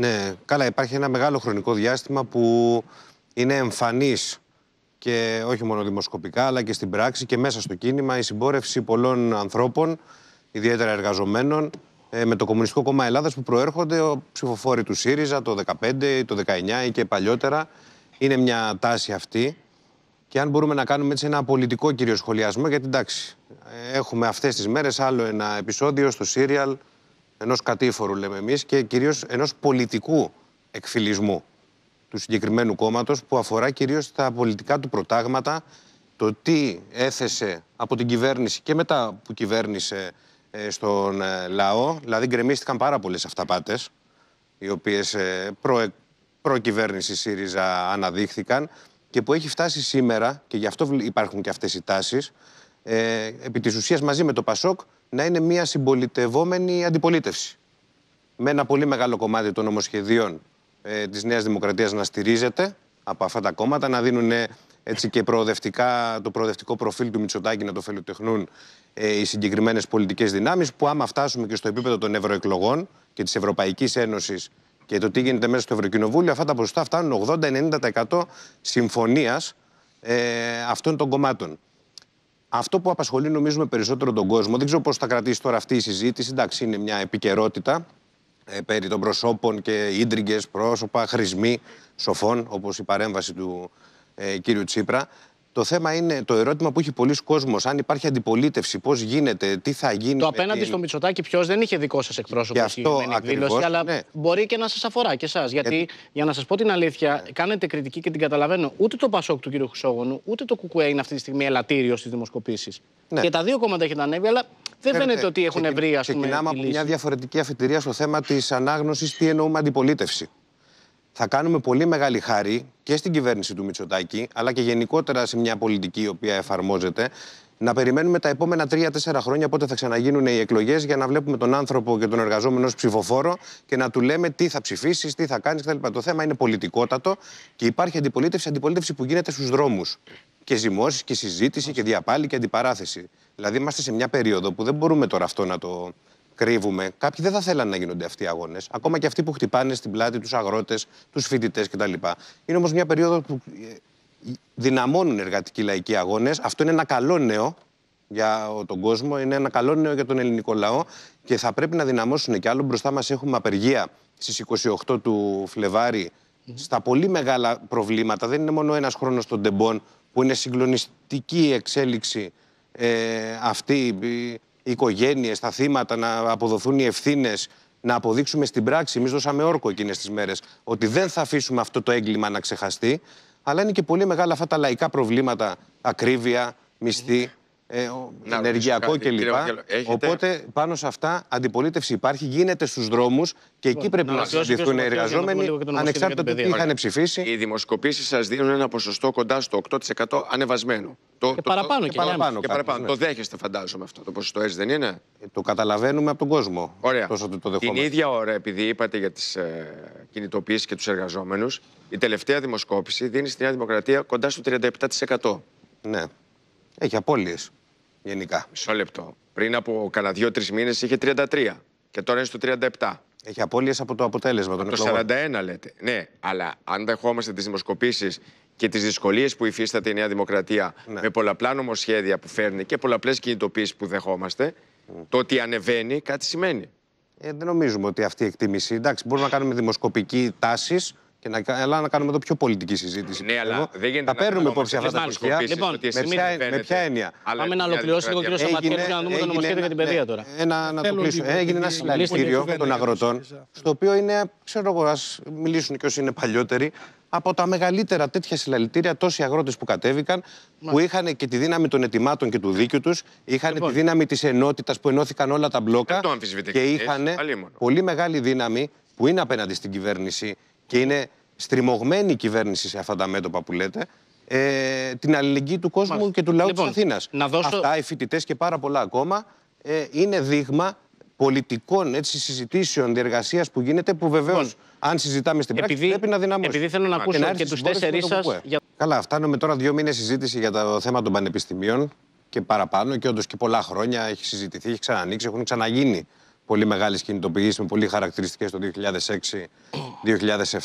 Ναι, καλά, υπάρχει ένα μεγάλο χρονικό διάστημα που είναι εμφανής και όχι μόνο δημοσκοπικά, αλλά και στην πράξη και μέσα στο κίνημα η συμπόρευση πολλών ανθρώπων, ιδιαίτερα εργαζομένων, ε, με το Κομμουνιστικό Κόμμα Ελλάδας που προέρχονται ο ψηφοφόροι του ΣΥΡΙΖΑ το 2015, το 2019 ή και παλιότερα. Είναι μια τάση αυτή. Και αν μπορούμε να κάνουμε έτσι ένα πολιτικό κύριο σχολιασμό, γιατί εντάξει, έχουμε αυτές τις μέρες άλλο ένα επεισόδιο στο σύριαλ ενός κατήφορου, λέμε εμείς, και κυρίως ενός πολιτικού εκφυλισμού του συγκεκριμένου κόμματος που αφορά κυρίως τα πολιτικά του προτάγματα, το τι έθεσε από την κυβέρνηση και μετά που κυβέρνησε ε, στον ε, λαό. Δηλαδή, γκρεμίστηκαν πάρα πολλές αυταπάτες, οι οποίες ε, προ, προκυβέρνηση ΣΥΡΙΖΑ αναδείχθηκαν και που έχει φτάσει σήμερα, και γι' αυτό υπάρχουν και αυτές οι τάσεις, ε, επί της ουσίας μαζί με το ΠΑΣΟΚ να είναι μια συμπολιτευόμενη αντιπολίτευση. Με ένα πολύ μεγάλο κομμάτι των νομοσχεδίων ε, της Νέας Δημοκρατίας να στηρίζεται από αυτά τα κόμματα, να δίνουν έτσι και προοδευτικά, το προοδευτικό προφίλ του Μητσοτάκη να το φελοτεχνούν ε, οι συγκεκριμένες πολιτικές δυνάμεις που άμα φτάσουμε και στο επίπεδο των ευρωεκλογών και της Ευρωπαϊκής Ένωσης και το τι γίνεται μέσα στο Ευρωκοινοβούλιο, αυτά τα ποσοστά φτάνουν 80-90% συμφωνίας ε, αυτών των κομμάτων αυτό που απασχολεί νομίζουμε περισσότερο τον κόσμο, δεν ξέρω πώς θα κρατήσει τώρα αυτή η συζήτηση. Εντάξει, είναι μια επικαιρότητα ε, περί των προσώπων και ίντριγκες, πρόσωπα, χρησμοί σοφών, όπως η παρέμβαση του ε, κύριου Τσίπρα. Το θέμα είναι το ερώτημα που έχει πολλοί κόσμος. Αν υπάρχει αντιπολίτευση, πώς γίνεται, τι θα γίνει. Το απέναντι στο Μητσοτάκι, ποιος δεν είχε δικό σας εκπρόσωπο στην συγκεκριμένη εκδήλωση, αλλά ναι. μπορεί και να σας αφορά και εσάς. Γιατί, για να σας πω την αλήθεια, ναι. κάνετε κριτική και την καταλαβαίνω. Ούτε το Πασόκ του κ. Χρυσόγονου, ούτε το Κουκουέ είναι αυτή τη στιγμή ελαττήριο στις δημοσκοπήσεις. Ναι. Και τα δύο κόμματα έχετε ανέβει, αλλά δεν φαίνεται ότι έχουν βρει, ας πούμε. Ξεκινάμε από μια διαφορετική αφετηρία στο θέμα της ανάγνωσης τι εννοούμε αντιπολίτευση θα κάνουμε πολύ μεγάλη χάρη και στην κυβέρνηση του Μητσοτάκη, αλλά και γενικότερα σε μια πολιτική η οποία εφαρμόζεται, να περιμένουμε τα επόμενα τρία-τέσσερα χρόνια πότε θα ξαναγίνουν οι εκλογές για να βλέπουμε τον άνθρωπο και τον εργαζόμενο ως ψηφοφόρο και να του λέμε τι θα ψηφίσεις, τι θα κάνεις κτλ. Το θέμα είναι πολιτικότατο και υπάρχει αντιπολίτευση, αντιπολίτευση που γίνεται στους δρόμους. Και ζυμώσεις και συζήτηση και διαπάλη και αντιπαράθεση. Δηλαδή είμαστε σε μια περίοδο που δεν μπορούμε τώρα αυτό να το, κρύβουμε. Κάποιοι δεν θα θέλαν να γίνονται αυτοί οι αγώνες. Ακόμα και αυτοί που χτυπάνε στην πλάτη τους αγρότες, τους φοιτητές κτλ. Είναι όμως μια περίοδο που ε, δυναμώνουν εργατικοί λαϊκοί αγώνες. Αυτό είναι ένα καλό νέο για τον κόσμο, είναι ένα καλό νέο για τον ελληνικό λαό και θα πρέπει να δυναμώσουν και άλλο. Μπροστά μας έχουμε απεργία στις 28 του Φλεβάρι. Στα πολύ μεγάλα προβλήματα, δεν είναι μόνο ένας χρόνος των τεμπών που είναι συγκλονιστική εξέλιξη ε, αυτή οι οικογένειες, τα θύματα, να αποδοθούν οι ευθύνες, να αποδείξουμε στην πράξη. Εμείς δώσαμε όρκο εκείνες τις μέρες ότι δεν θα αφήσουμε αυτό το έγκλημα να ξεχαστεί. Αλλά είναι και πολύ μεγάλα αυτά τα λαϊκά προβλήματα, ακρίβεια, μισθή, ε, ενεργειακό κλπ. Οπότε πάνω σε αυτά αντιπολίτευση υπάρχει, γίνεται στους δρόμους και εκεί λοιπόν, πρέπει να, συζητηθούν οι εργαζόμενοι ανεξάρτητα το τι είχαν ψηφίσει. Οι δημοσκοπήσεις σας δίνουν ένα ποσοστό κοντά στο 8% ανεβασμένο. Το, και το, παραπάνω, το, και, παραπάνω. Το ναι. δέχεστε, φαντάζομαι αυτό το ποσοστό, έτσι δεν είναι. Ε, το καταλαβαίνουμε από τον κόσμο. Ωραία. Την ίδια ώρα, επειδή είπατε για τις ε, κινητοποιήσεις και τους εργαζόμενους, η τελευταία δημοσκόπηση δίνει στη Νέα Δημοκρατία κοντά στο 37%. Ναι. Έχει απόλυε γενικά. Μισό λεπτό. Πριν από κανένα δύο-τρει μήνες είχε 33 και τώρα είναι στο 37. Έχει απώλειες από το αποτέλεσμα των εκλογών. Το 41 λέτε. Ναι, αλλά αν δεχόμαστε τις δημοσκοπήσεις και τις δυσκολίες που υφίσταται η Νέα Δημοκρατία ναι. με πολλαπλά νομοσχέδια που φέρνει και πολλαπλές κινητοποίησεις που δεχόμαστε, το ότι ανεβαίνει κάτι σημαίνει. Ε, δεν νομίζουμε ότι αυτή η εκτίμηση. Εντάξει, μπορούμε να κάνουμε δημοσκοπική τάση και να, αλλά να κάνουμε εδώ πιο πολιτική συζήτηση. Ναι, αλλά δεν γίνεται τα παίρνουμε υπόψη αυτά τα στοιχεία. Λοιπόν, με, ποια, με ποια έννοια. Πάμε να ολοκληρώσει λίγο, κύριο για να δούμε το νομοσχέδιο για την παιδεία ναι, τώρα. Ένα, να το κλείσω. Έγινε ένα συλλαλητήριο των αγροτών, στο οποίο είναι, ξέρω εγώ, ας μιλήσουν και όσοι είναι παλιότεροι, από τα μεγαλύτερα τέτοια συλλαλητήρια, τόσοι αγρότες που κατέβηκαν, που είχαν και τη δύναμη των ετοιμάτων και του δίκαιου τους, είχαν τη λοιπόν. δύναμη της ενότητας που ενώθηκαν όλα τα μπλόκα. και είχαν πολύ μεγάλη δύναμη που είναι απέναντι στην κυβέρνηση και είναι στριμωγμένη η κυβέρνηση σε αυτά τα μέτωπα που λέτε, ε, την αλληλεγγύη του κόσμου και του λαού λοιπόν, τη Αθήνα. Αυτά, οι φοιτητές και πάρα πολλά ακόμα, ε, είναι δείγμα πολιτικών έτσι, συζητήσεων, διεργασίας που γίνεται, που βεβαίως, λοιπόν, αν συζητάμε στην πράξη, πρέπει να δυναμώσουμε. Επειδή θέλω να ακούσω και, και του τέσσερι σα. Για... Καλά, φτάνουμε τώρα δύο μήνες συζήτηση για το θέμα των πανεπιστημίων και παραπάνω. Και όντως και πολλά χρόνια έχει συζητηθεί, έχει ξανανοίξει, έχουν ξαναγίνει πολύ μεγάλες κινητοποιήσεις με πολύ χαρακτηριστικές το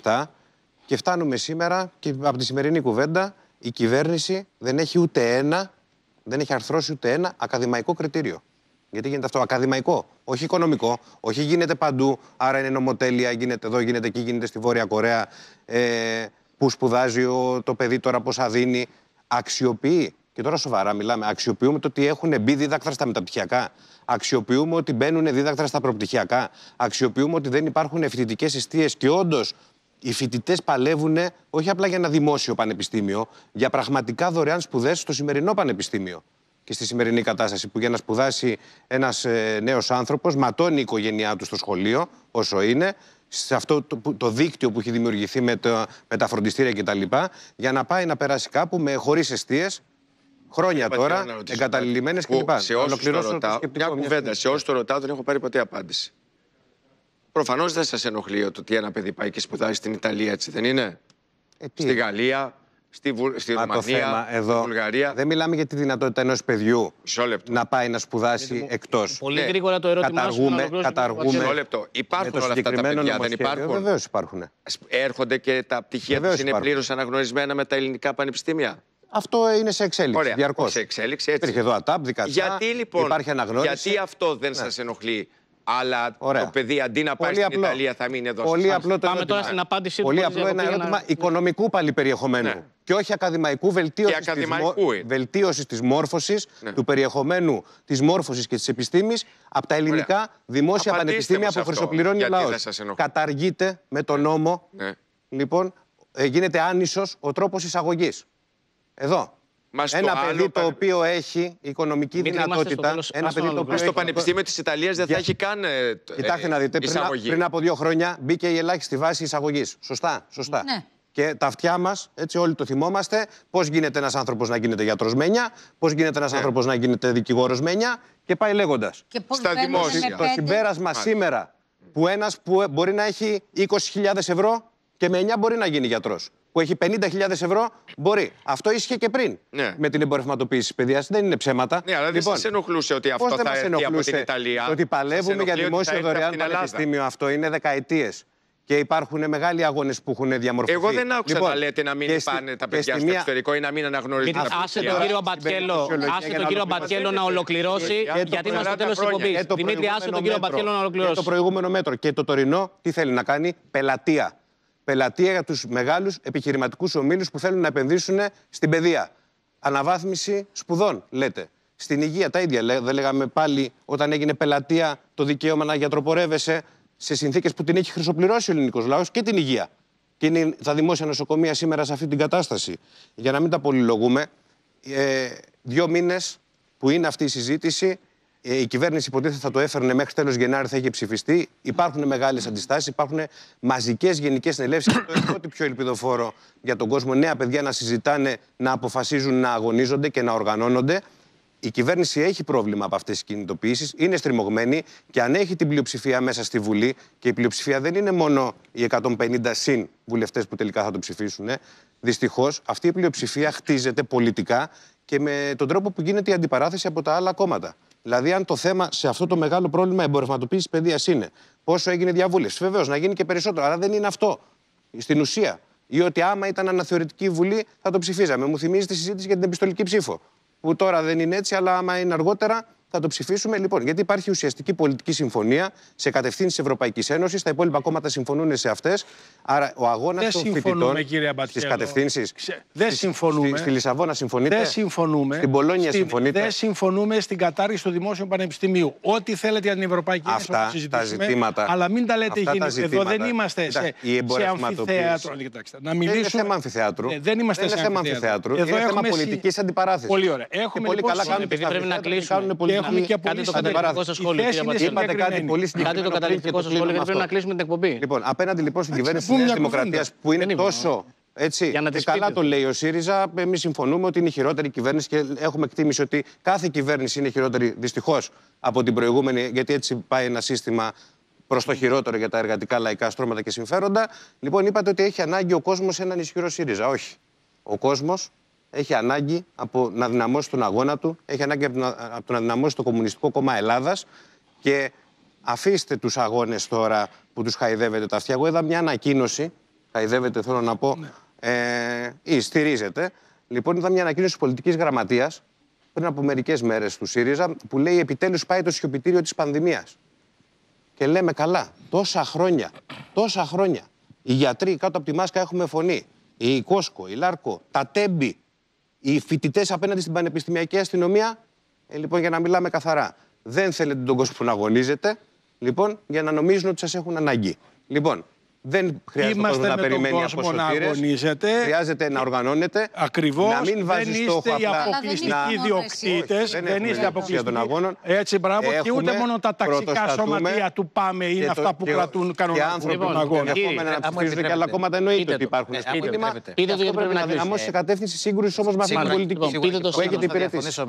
2006-2007. Και φτάνουμε σήμερα και από τη σημερινή κουβέντα η κυβέρνηση δεν έχει ούτε ένα, δεν έχει αρθρώσει ούτε ένα ακαδημαϊκό κριτήριο. Γιατί γίνεται αυτό ακαδημαϊκό, όχι οικονομικό, όχι γίνεται παντού. Άρα είναι νομοτέλεια, γίνεται εδώ, γίνεται εκεί, γίνεται στη Βόρεια Κορέα. Ε, που σπουδάζει το παιδί τώρα, πόσα δίνει. Αξιοποιεί, και τώρα σοβαρά μιλάμε, αξιοποιούμε το ότι έχουν μπει δίδακτρα στα μεταπτυχιακά. Αξιοποιούμε ότι μπαίνουν δίδακτρα στα προπτυχιακά. Αξιοποιούμε ότι δεν υπάρχουν φοιτητικέ αιστείες και όντως οι φοιτητές παλεύουν όχι απλά για ένα δημόσιο πανεπιστήμιο, για πραγματικά δωρεάν σπουδές στο σημερινό πανεπιστήμιο και στη σημερινή κατάσταση. Που για να σπουδάσει ένας ε, νέος άνθρωπος, ματώνει η οικογένειά του στο σχολείο, όσο είναι, σε αυτό το, το δίκτυο που έχει δημιουργηθεί με, το, με τα φροντιστήρια κτλ., για να πάει να περάσει κάπου με χωρίς αιστείες, χρόνια τώρα, εγκαταλειμμένε κλπ. Σε όσους το ρωτάω, μια κουβέντα, σε όσους το ρωτάω δεν έχω πάρει ποτέ απάντηση. Προφανώς δεν σας ενοχλεί το ότι ένα παιδί πάει και σπουδάζει στην Ιταλία, έτσι δεν είναι. Ε, στη Γαλλία, στη, Βου... στη Ρουμανία, στη Βουλγαρία. Δεν μιλάμε για τη δυνατότητα ενός παιδιού να πάει να σπουδάσει εκτός. Πολύ ναι. γρήγορα το ερώτημα. Καταργούμε. καταργούμε Υπάρχουν όλα αυτά τα παιδιά, δεν υπάρχουν. Βεβαίως υπάρχουν. Έρχονται και τα πτυχία τους είναι πλήρως αναγνωρισμένα με τα ελληνικά πανεπιστήμια. Αυτό είναι σε εξέλιξη. Ωραία. Διαρκώς. Σε εξέλιξη, έτσι. Υπήρχε εδώ ΑΤΑΠ, δικαστά. Γιατί λοιπόν. Υπάρχει αναγνώριση. Γιατί αυτό δεν ναι. σας ενοχλεί. Αλλά το παιδί αντί να πάει Πολύ στην Ιταλία θα μείνει εδώ. Πολύ απλό το Πάμε τώρα στην απάντησή Πολύ απλό ένα ερώτημα οικονομικού πάλι περιεχομένου. Ναι. Και όχι ακαδημαϊκού βελτίωσης τη βελτίωσης της μόρφωσης, ναι. του περιεχομένου της μόρφωσης και της επιστήμης από τα ελληνικά δημόσια πανεπιστήμια που χρυσοπληρώνει ο λαός. Καταργείται με τον ναι. νόμο, λοιπόν, ε, γίνεται άνισος ο τρόπος εισαγωγής. Εδώ. Μας ένα το παιδί το οποίο έχει οικονομική δυνατότητα. Τέλος... Ένα παιδί το οποίο. Στο Πανεπιστήμιο της Ιταλίας δεν θα έχει καν. Ε, ε, Κοιτάξτε να δείτε. Πριν, από δύο χρόνια μπήκε η ελάχιστη βάση εισαγωγής. Σωστά. σωστά. Ναι. Και τα αυτιά μας, έτσι όλοι το θυμόμαστε, πώς γίνεται ένας άνθρωπος να γίνεται γιατρός μένια, πώς γίνεται ένας ναι. άνθρωπος να γίνεται δικηγόρος μένια και πάει λέγοντας. Στα δημόσια. Το συμπέρασμα σήμερα που ένας που μπορεί να έχει 20.000 ευρώ και με 9 μπορεί να γίνει γιατρός που έχει 50.000 ευρώ μπορεί. Αυτό ίσχυε και πριν ναι. με την εμπορευματοποίηση της παιδείας. Δεν είναι ψέματα. Ναι, αλλά λοιπόν, δεν σα ενοχλούσε ότι αυτό θα έρθει από την Ιταλία. Το ότι παλεύουμε για δημόσιο δωρεάν πανεπιστήμιο αυτό είναι δεκαετίες. Και υπάρχουν μεγάλοι αγώνες που έχουν διαμορφωθεί. Εγώ δεν άκουσα λοιπόν, να λέτε να μην πάνε τα παιδιά στο μία... εξωτερικό ή να μην αναγνωρίζουν τα παιδιά. Άσε τον κύριο Μπατκέλο, να ολοκληρώσει, γιατί είμαστε στο τέλος τη εκπομπή. Δημήτρη, άσε τον κύριο Μπατκέλο να ολοκληρώσει. Το προηγούμενο μέτρο. Και το τωρινό τι θέλει να κάνει, πελατεία πελατεία για τους μεγάλους επιχειρηματικούς ομίλους που θέλουν να επενδύσουν στην παιδεία. Αναβάθμιση σπουδών, λέτε. Στην υγεία τα ίδια. Δεν λέγαμε πάλι όταν έγινε πελατεία το δικαίωμα να γιατροπορεύεσαι σε συνθήκες που την έχει χρυσοπληρώσει ο ελληνικός λαός και την υγεία. Και είναι τα δημόσια νοσοκομεία σήμερα σε αυτή την κατάσταση. Για να μην τα πολυλογούμε, ε, δύο μήνες που είναι αυτή η συζήτηση, ε, η κυβέρνηση υποτίθεται θα το έφερνε μέχρι τέλος Γενάρη, θα είχε ψηφιστεί. Υπάρχουν μεγάλες αντιστάσεις, υπάρχουν μαζικές γενικές συνελεύσεις. Το είναι ό,τι πιο ελπιδοφόρο για τον κόσμο. Νέα παιδιά να συζητάνε, να αποφασίζουν, να αγωνίζονται και να οργανώνονται. Η κυβέρνηση έχει πρόβλημα από αυτές τις κινητοποιήσεις, είναι στριμωγμένη και αν έχει την πλειοψηφία μέσα στη Βουλή. Και η πλειοψηφία δεν είναι μόνο οι 150 συν βουλευτές που τελικά θα το ψηφίσουν. Δυστυχώς αυτή η πλειοψηφία χτίζεται πολιτικά και με τον τρόπο που γίνεται η αντιπαράθεση από τα άλλα κόμματα. Δηλαδή, αν το θέμα σε αυτό το μεγάλο πρόβλημα εμπορευματοποίησης παιδείας είναι πόσο έγινε διαβούλευση, βεβαίως να γίνει και περισσότερο, αλλά δεν είναι αυτό στην ουσία. Ή ότι άμα ήταν αναθεωρητική βουλή θα το ψηφίζαμε. Μου θυμίζει τη συζήτηση για την επιστολική ψήφο που τώρα δεν είναι έτσι, αλλά άμα είναι αργότερα θα το ψηφίσουμε. Λοιπόν, γιατί υπάρχει ουσιαστική πολιτική συμφωνία σε κατευθύνσεις Ευρωπαϊκής Ένωσης. Τα υπόλοιπα κόμματα συμφωνούν σε αυτές. Άρα ο αγώνας των φοιτητών στι κατευθύνσει. Δεν συμφωνούμε. Στη, Λισαβόνα συμφωνείτε. Δεν συμφωνούμε. Στην Πολόνια συμφωνείτε. Δεν συμφωνούμε στην κατάργηση του Δημόσιου Πανεπιστημίου. Ό,τι θέλετε για την Ευρωπαϊκή Ένωση Αυτά Τα ζητήματα, αλλά μην τα λέτε γίνει. Εδώ δεν είμαστε σε, σε αμφιθέατρο. Να μιλήσουμε. Ε, είναι θέμα ε, αμφιθέατρου. Δεν είμαστε σε αμφιθέατρου. Είναι θέμα πολιτικής αντιπαράθεσης. Πολύ ωραία. Έχουμε πολύ λοιπόν καλά κάνουν. Επειδή πρέπει να έχουμε και από το καταληκτικό σχόλιο. Είπατε κάτι πολύ συγκεκριμένο. το καταληκτικό σχόλιο, πρέπει να κλείσουμε την εκπομπή. Λοιπόν, απέναντι λοιπόν στην κυβέρνηση της Δημοκρατίας Δημοκρατίας που είναι τόσο έτσι, για να και καλά το λέει ο ΣΥΡΙΖΑ. Εμείς συμφωνούμε ότι είναι η χειρότερη κυβέρνηση και έχουμε εκτίμηση ότι κάθε κυβέρνηση είναι χειρότερη δυστυχώς από την προηγούμενη, γιατί έτσι πάει ένα σύστημα προς το χειρότερο για τα εργατικά λαϊκά στρώματα και συμφέροντα. Λοιπόν, είπατε ότι έχει ανάγκη ο κόσμος έναν ισχυρό ΣΥΡΙΖΑ. Όχι. Ο κόσμος έχει ανάγκη από να δυναμώσει τον αγώνα του, έχει ανάγκη από, από το να δυναμώσει το Κομμουνιστικό Κόμμα Ελλάδας και αφήστε τους αγώνες τώρα που τους χαϊδεύετε τα αυτιά. Εγώ είδα μια ανακοίνωση. Χαϊδεύετε, θέλω να πω, ναι. ε, ή στηρίζετε. Λοιπόν, είδα μια ανακοίνωση πολιτικής γραμματείας πριν από μερικές μέρες του ΣΥΡΙΖΑ που λέει επιτέλους πάει το σιωπητήριο της πανδημίας. Και λέμε καλά, τόσα χρόνια, τόσα χρόνια. Οι γιατροί κάτω από τη μάσκα έχουμε φωνή. Η Κόσκο, η Λάρκο, τα Τέμπη, οι φοιτητές απέναντι στην πανεπιστημιακή αστυνομία. Ε, λοιπόν, για να μιλάμε καθαρά. Δεν θέλετε τον κόσμο που να αγωνίζεται, λοιπόν, για να νομίζουν ότι σας έχουν ανάγκη. Λοιπόν, δεν χρειάζεται να περιμένει από αγωνίζεται. Χρειάζεται να οργανώνεται. Ακριβώς. Να μην βάζει στόχο Δεν είστε οι αποκλειστικοί Δεν είστε αποκλειστικοί. Έτσι, μπράβο. και ούτε μόνο τα ταξικά σωματεία του ΠΑΜΕ είναι αυτά που κρατούν κανονικά τον αγώνα. να και άλλα κόμματα. Εννοείται ότι υπάρχουν ε, Πείτε το πρέπει να σε κατεύθυνση σύγκρουση όμως με πολιτική λοιπόν, που έχετε